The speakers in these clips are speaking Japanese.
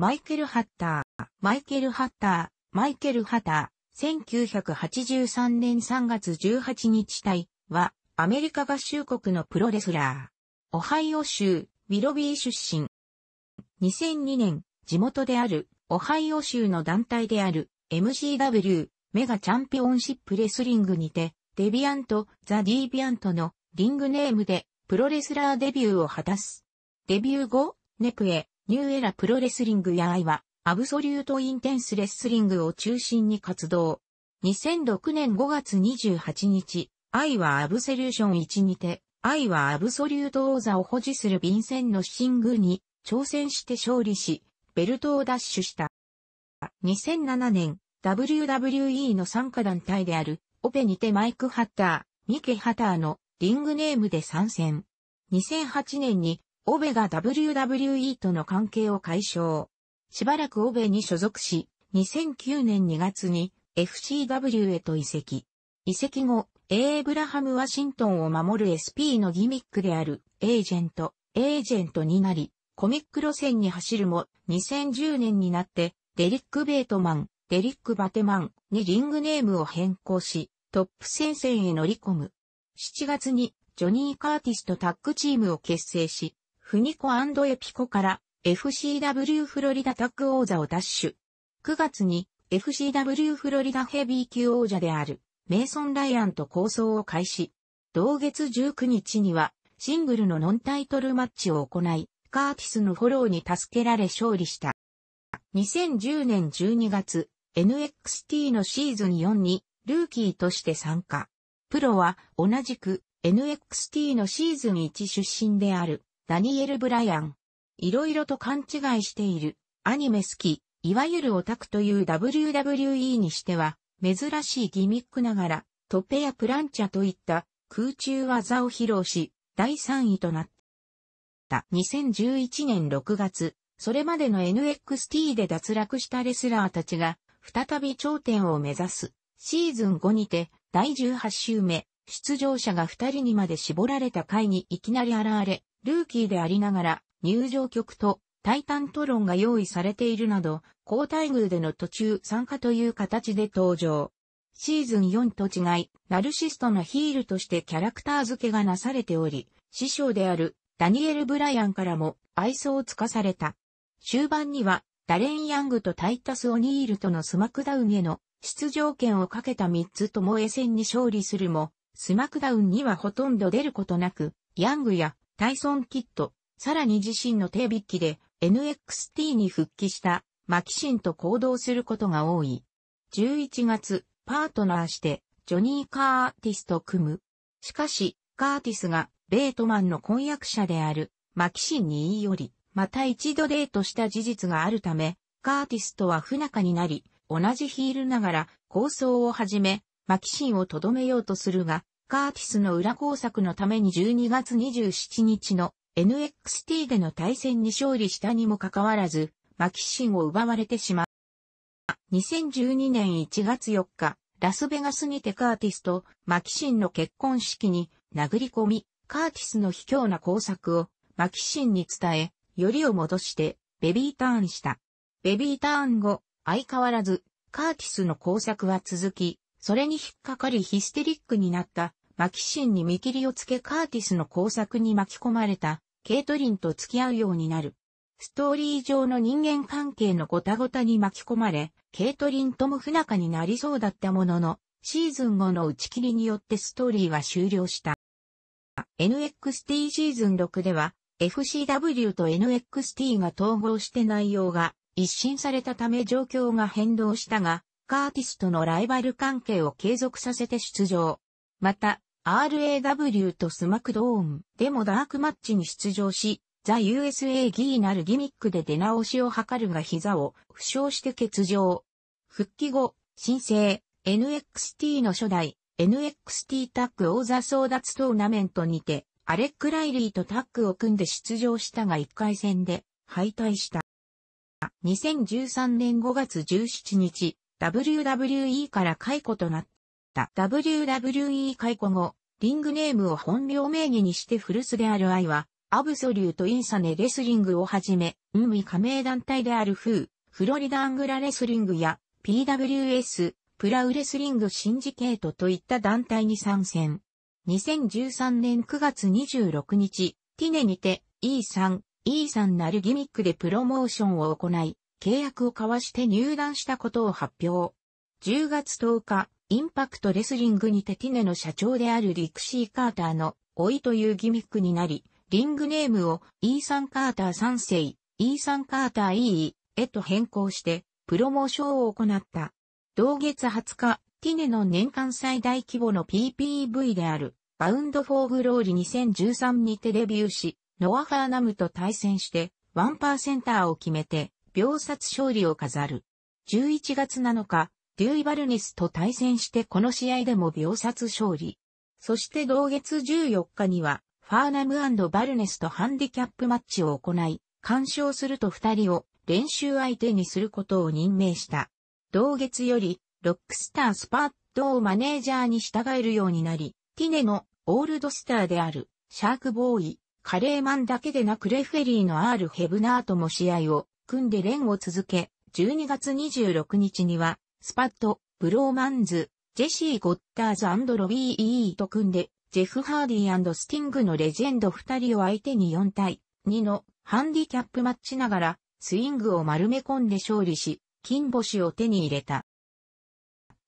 マイケル・ハッター、マイケル・ハッター、マイケル・ハッター、1983年3月18日隊は、アメリカ合衆国のプロレスラー。オハイオ州、ウィロビー出身。2002年、地元である、オハイオ州の団体である、MCW、メガチャンピオンシップレスリングにて、デビアント、ザ・ディービアントのリングネームでプロレスラーデビューを果たす。デビュー後、ネプエ、ニューエラプロレスリングや愛は、アブソリュートインテンスレスリングを中心に活動。2006年5月28日、愛はアブセリューション1にて、愛はアブソリュート王座を保持する便箋のシングに挑戦して勝利し、ベルトを奪取した。2007年、WWE の参加団体である、オペにてマイク・ハッター、ミケ・ハターのリングネームで参戦。2008年にオベが WWE との関係を解消。しばらくオベに所属し、2009年2月に FCW へと移籍。移籍後、エイブラハム・ワシントンを守る SP のギミックであるエージェント、エージェントになり、コミック路線に走るも、2010年になって、デリック・ベートマン、デリック・バテマンにリングネームを変更し、トップ戦線へ乗り込む。7月に、ジョニー・カーティスとタッグチームを結成し、フニコエピコから FCW フロリダタッグ王座を奪取。9月に FCW フロリダヘビー級王者であるメイソン・ライアンと構想を開始。同月19日にはシングルのノンタイトルマッチを行い、カーティスのフォローに助けられ勝利した。2010年12月、NXT のシーズン4にルーキーとして参加。プロは同じく NXT のシーズン1出身であるダニエル・ブライアン。いろいろと勘違いしている。アニメ好き、いわゆるオタクという WWE にしては、珍しいギミックながら、トペやプランチャといった空中技を披露し、第3位となった。2011年6月、それまでの NXT で脱落したレスラーたちが、再び頂点を目指す。シーズン5にて、第18週目、出場者が2人にまで絞られた回にいきなり現れ、ルーキーでありながら、入場曲とタイタントロンが用意されているなど、交代偶での途中参加という形で登場。シーズン4と違い、ナルシストのヒールとしてキャラクター付けがなされており、師匠であるダニエル・ブライアンからも愛想をつかされた。終盤には、ダレン・ヤングとタイタス・オニールとのスマクダウンへの出場権をかけた3つともえ戦に勝利するも、スマクダウンにはほとんど出ることなく、ヤングやタイソン・キット、さらに自身の手引きで NXT に復帰したマキシンと行動することが多い。11月、パートナーしてジョニー・カーティスと組む。しかし、カーティスがベートマンの婚約者であるマキシンに言い寄り、また一度デートした事実があるため、カーティスとは不仲になり、同じヒールながら構想を始め、マキシンをとどめようとするが、カーティスの裏工作のために12月27日の NXT での対戦に勝利したにもかかわらず、マキシンを奪われてしまう。2012年1月4日、ラスベガスにてカーティスとマキシンの結婚式に殴り込み、カーティスの卑怯な工作をマキシンに伝え、よりを戻してベビーターンした。ベビーターン後、相変わらずカーティスの工作は続き、それに引っかかりヒステリックになったマキシンに見切りをつけカーティスの工作に巻き込まれた、ケイトリンと付き合うようになる。ストーリー上の人間関係のごたごたに巻き込まれ、ケイトリンとも不仲になりそうだったものの、シーズン後の打ち切りによってストーリーは終了した。NXT シーズン6では、FCW と NXT が統合して内容が一新されたため状況が変動したが、カーティスとのライバル関係を継続させて出場。また、RAW とスマクドーンでもダークマッチに出場し、ザ・ USA ギーなるギミックで出直しを図るが膝を負傷して欠場。復帰後、新生 NXT の初代 NXT タッグ王座争奪トーナメントにて、アレック・ライリーとタッグを組んで出場したが1回戦で敗退した。2013年5月17日、WWE から解雇となった。。WWE 解雇後、リングネームを本名名義にして古巣である愛は、アブソリュートインサネレスリングをはじめ、運輸加盟団体であるフー、フロリダアングラレスリングや、PWS、プラウレスリングシンジケートといった団体に参戦。2013年9月26日、ティネにて E さん、E さんなるギミックでプロモーションを行い、契約を交わして入団したことを発表。10月10日、インパクトレスリングにてティネの社長であるリクシー・カーターの老いというギミックになり、リングネームをイーサン・カーター3世、イーサン・カーター E へと変更して、プロモーションを行った。同月20日、ティネの年間最大規模の PPV である、バウンド・フォー・グローリ2013にてデビューし、ノア・ファーナムと対戦して、ワンパーセンターを決めて、秒殺勝利を飾る。11月7日、デューイ・バルニスと対戦してこの試合でも秒殺勝利。そして同月14日には、ファーナムバルネスとハンディキャップマッチを行い、干渉すると二人を練習相手にすることを任命した。同月より、ロックスタースパッドをマネージャーに従えるようになり、ティネのオールドスターである、シャークボーイ、カレーマンだけでなくレフェリーのアール・ヘブナーとも試合を組んで連を続け、12月26日にはスパッド、ブローマンズ、ジェシー・ゴッターズロビー・イーと組んで、ジェフ・ハーディスティングのレジェンド2人を相手に4対2のハンディキャップマッチながら、スイングを丸め込んで勝利し、金星を手に入れた。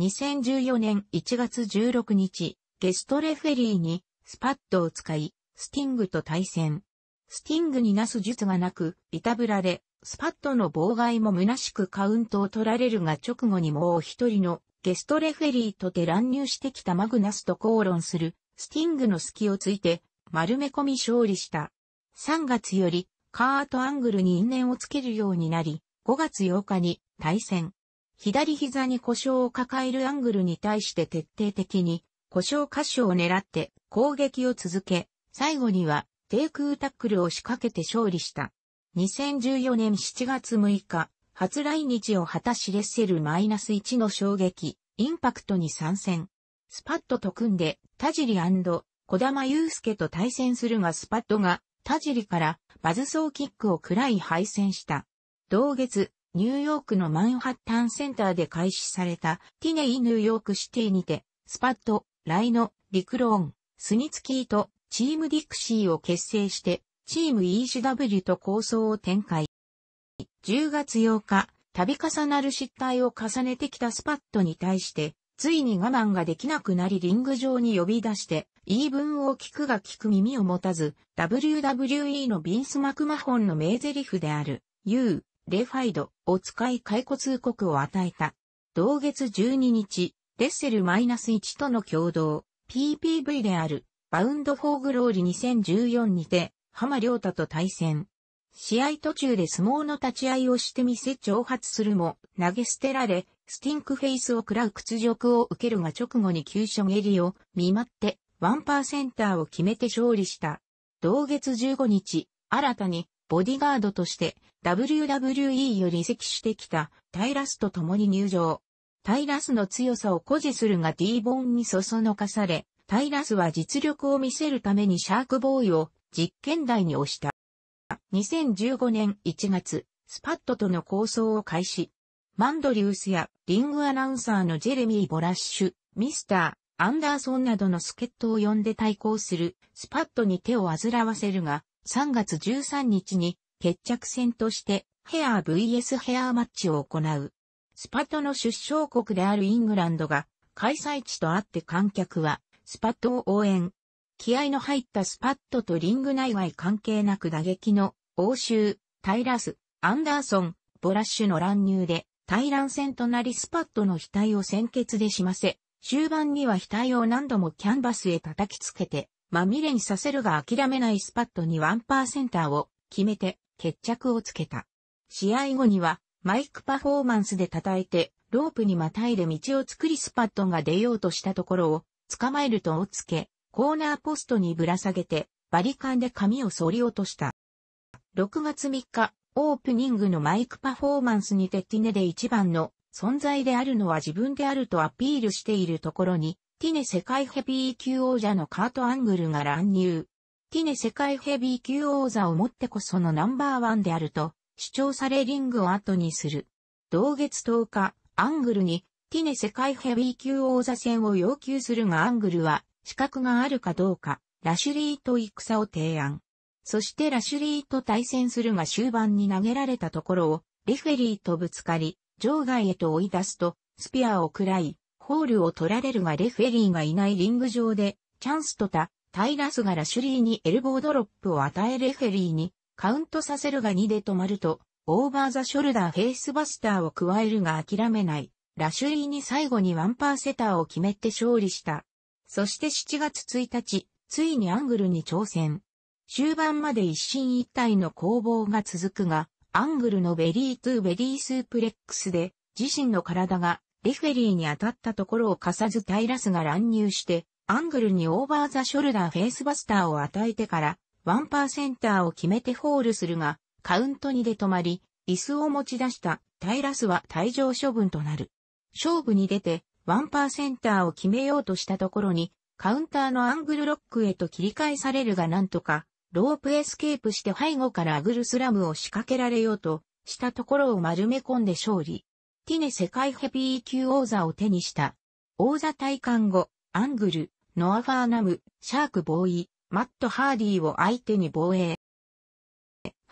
2014年1月16日、ゲストレフェリーにスパッドを使い、スティングと対戦。スティングになす術がなく、いたぶられ、スパットの妨害も虚しくカウントを取られるが直後にもう一人のゲストレフェリーとて乱入してきたマグナスと口論するスティングの隙をついて丸め込み勝利した。3月よりカートアングルに因縁をつけるようになり、5月8日に対戦。左膝に故障を抱えるアングルに対して徹底的に故障箇所を狙って攻撃を続け、最後には低空タックルを仕掛けて勝利した。2014年7月6日、初来日を果たしレッセルマイナス -1 の衝撃、インパクトに参戦。スパッドと組んで、田尻小玉祐介と対戦するがスパッドが、田尻からバズソーキックを暗らい敗戦した。同月、ニューヨークのマンハッタンセンターで開始されたティネイニューヨークシティにて、スパッド、ライノ、リクローン、スニツキーとチームディクシーを結成してチーム ECW と構想を展開。10月8日、度重なる失態を重ねてきたスパットに対して、ついに我慢ができなくなりリング上に呼び出して、言い分を聞くが聞く耳を持たず、WWE のビンス・マクマホンの名台詞である、u レファイドを使い解雇通告を与えた。同月12日、レッセル -1 との共同、PPV である、バウンドフォーグローリ2014にて、浜良太と対戦。試合途中で相撲の立ち合いをしてみせ挑発するも、投げ捨てられ、スティンクフェイスを食らう屈辱を受けるが直後に急所蹴りを見舞って、ワンパーセンターを決めて勝利した。同月15日、新たにボディガードとして WWE より移籍してきたタイラスと共に入場。タイラスの強さを誇示するが D ボンにそそのかされ、タイラスは実力を見せるためにシャークボーイを実験台に押した。2015年1月、スパットとの構想を開始。マンドリウスやリングアナウンサーのジェレミー・ボラッシュ、ミスター、アンダーソンなどの助っ人を呼んで対抗するスパットに手を煩わせるが、3月13日に決着戦としてヘアー VS ヘアーマッチを行う。スパットの出生国であるイングランドが開催地とあって観客はスパットを応援、気合の入ったスパットとリング内外関係なく打撃の応酬、タイラス、アンダーソン、ボラッシュの乱入で、対乱戦となりスパットの額を先決でしませ、終盤には額を何度もキャンバスへ叩きつけて、まみれにさせるが諦めないスパットにワンパーセンターを決めて決着をつけた。試合後にはマイクパフォーマンスで叩いてロープにまたいで道を作りスパットが出ようとしたところを捕まえるとをつけ、コーナーポストにぶら下げて、バリカンで髪を反り落とした。6月3日、オープニングのマイクパフォーマンスにてティネで一番の存在であるのは自分であるとアピールしているところに、ティネ世界ヘビー級王者のカート・アングルが乱入。ティネ世界ヘビー級王座をもってこそのナンバーワンであると主張されリングを後にする。同月10日、アングルにティネ世界ヘビー級王座戦を要求するがアングルは資格があるかどうか、ラシュリーと戦を提案。そしてラシュリーと対戦するが終盤に投げられたところを、レフェリーとぶつかり、場外へと追い出すと、スピアを喰らい、ホールを取られるがレフェリーがいないリング上で、チャンスとた、タイラスがラシュリーにエルボードロップを与えレフェリーに、カウントさせるが2で止まると、オーバーザショルダーフェイスバスターを加えるが諦めない。ラシュリーに最後にワンパーセターを決めて勝利した。そして7月1日、ついにアングルに挑戦。終盤まで一進一退の攻防が続くが、アングルのベリートゥーベリースープレックスで、自身の体がレフェリーに当たったところをかさずタイラスが乱入して、アングルにオーバーザショルダーフェイスバスターを与えてから、ワンパーセンターを決めてホールするが、カウント2で止まり、椅子を持ち出したタイラスは退場処分となる。勝負に出て、ワンパーセンターを決めようとしたところに、カウンターのアングルロックへと切り返されるがなんとか、ロープエスケープして背後からアグルスラムを仕掛けられようとしたところを丸め込んで勝利。ティネ世界ヘビー級王座を手にした。王座体感後、アングル、ノア・ファーナム、シャーク・ボーイ、マット・ハーディーを相手に防衛。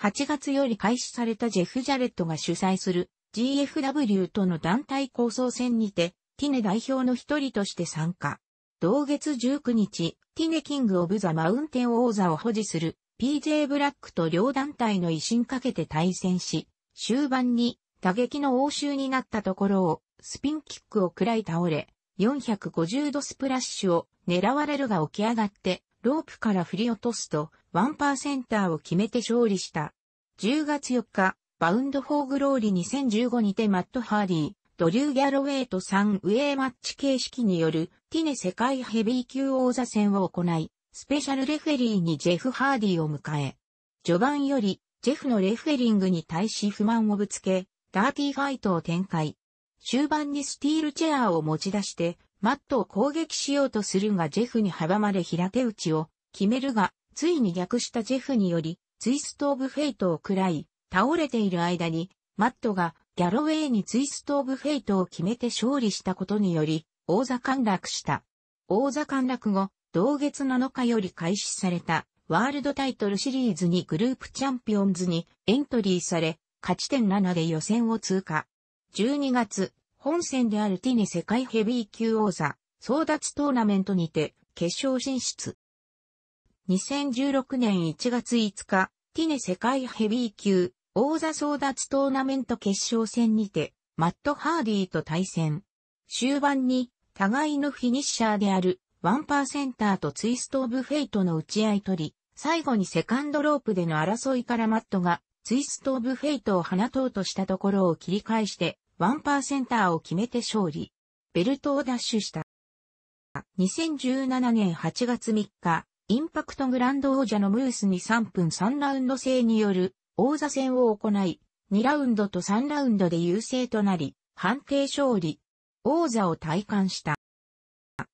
8月より開始されたジェフ・ジャレットが主催する GFW との団体構想戦にてティネ代表の一人として参加。同月19日、ティネキング・オブ・ザ・マウンテン王座を保持する PJ ブラックと両団体の威信かけて対戦し、終盤に打撃の応酬になったところをスピンキックを食らい倒れ、450度スプラッシュを狙われるが起き上がって、ロープから振り落とすと、ワンパーセンターを決めて勝利した。10月4日、バウンドフォーグローリ2015にてマット・ハーリー、ドリュー・ギャロウェイと3ウェイマッチ形式によるティネ世界ヘビー級王座戦を行い、スペシャルレフェリーにジェフ・ハーディを迎え、序盤よりジェフのレフェリングに対し不満をぶつけ、ダーティーファイトを展開。終盤にスティールチェアを持ち出して、マットを攻撃しようとするがジェフに阻まれ平手打ちを決めるが、ついに逆したジェフにより、ツイストオブフェイトを喰らい、倒れている間に、マットがギャロウェイにツイスト・オブ・フェイトを決めて勝利したことにより、王座陥落した。王座陥落後、同月7日より開始された、ワールドタイトルシリーズにグループチャンピオンズにエントリーされ、勝ち点7で予選を通過。12月、本戦であるティネ世界ヘビー級王座、争奪トーナメントにて、決勝進出。2016年1月5日、ティネ世界ヘビー級王座争奪トーナメント決勝戦にて、マット・ハーディーと対戦。終盤に、互いのフィニッシャーである、ワンパーセンターとツイスト・オブ・フェイトの打ち合い取り、最後にセカンドロープでの争いからマットが、ツイスト・オブ・フェイトを放とうとしたところを切り返して、ワンパーセンターを決めて勝利。ベルトを奪取した。2017年8月3日、インパクトグランド王者のムースに3分3ラウンド制による王座戦を行い、2ラウンドと3ラウンドで優勢となり、判定勝利、王座を退官した。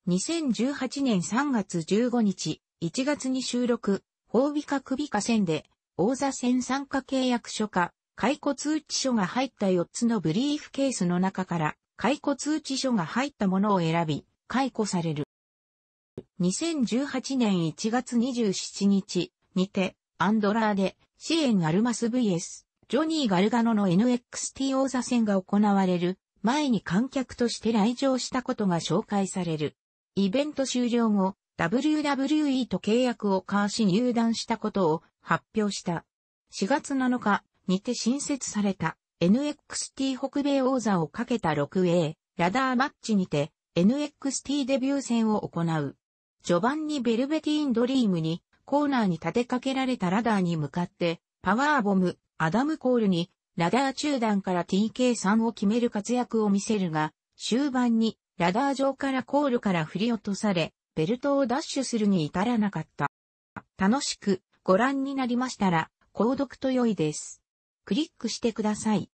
2018年3月15日、1月に収録、法美か首か戦で、王座戦参加契約書か、解雇通知書が入った4つのブリーフケースの中から、解雇通知書が入ったものを選び、解雇される。2018年1月27日にて、アンドラーで、支援アルマス VS、ジョニー・ガルガノの NXT 王座戦が行われる前に観客として来場したことが紹介される。イベント終了後、WWE と契約を交わし入団したことを発表した。4月7日にて新設された NXT 北米王座をかけた 6A ラダーマッチにて NXT デビュー戦を行う。序盤にベルベティーンドリームにコーナーに立てかけられたラダーに向かって、パワーボム、アダム・コールに、ラダー中段から TK3 を決める活躍を見せるが、終盤に、ラダー上からコールから振り落とされ、ベルトをダッシュするに至らなかった。楽しくご覧になりましたら、購読と良いです。クリックしてください。